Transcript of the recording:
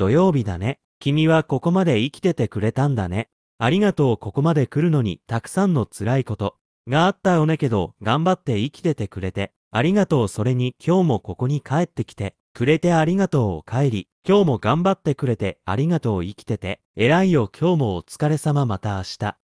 土曜日だね。君はここまで生きててくれたんだね。ありがとうここまで来るのにたくさんの辛いことがあったよねけど頑張って生きててくれて。ありがとうそれに今日もここに帰ってきてくれてありがとうお帰り。今日も頑張ってくれてありがとう生きてて。偉いよ今日もお疲れ様また明日。